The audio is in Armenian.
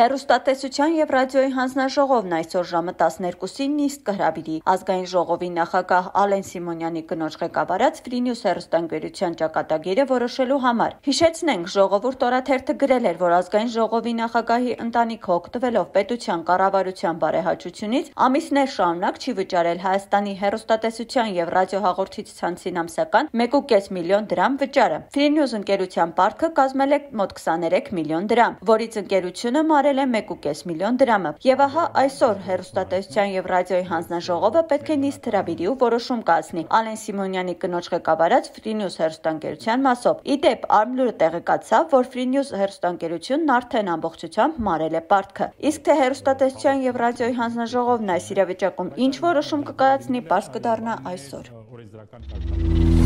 Հերոստատեսության եւ ռադիոյի հանձնաժողովն այսօր ժամը 12-ին նիստ կհրավիրի ազգային ժողովի նախագահ Ալեն Սիմոնյանի կնոջ ղեկավարած Free News հերոստանգերության ճակատագիրը որոշելու համար։ Հիշեցնենք, ժողովուրդ օրաթերթը գրել էր, որ ազգային ժողովի նախագահի ընտանիքը օգտվելով պետության կառավարության բարեհաճությունից ամիսներ շարունակ չի վճարել Հայաստանի հերոստատեսության եւ ռադիոհաղորդիչցանցին ամսական 1.5 միլիոն դրամ վճարը։ Free News ընկերության պարտքը կազմել է մոտ 23 միլիոն դրամ, որից ընկերությունը համարել է 1.5 միլիոն դրամը։ Եվ ահա այսօր հերոստատեսության եւ ռադիոյի հանձնաժողովը պետք է նիստ հրավիրի ու որոշում կայացնի Ալեն Սիմոնյանի կնոջ ղեկավարած Free News հերոստանգերության մասով։ Ի դեպ, Արմլուրը տեղեկացավ, որ Free News հերոստանգերությունն արդեն ամբողջությամբ մարել է պարտքը։ Իսկ թե հերոստատեսության եւ ռադիոյի հանձնաժողովն այս իրավիճակում ինչ որոշում կկայացնի, բարձ կդառնա այսօր։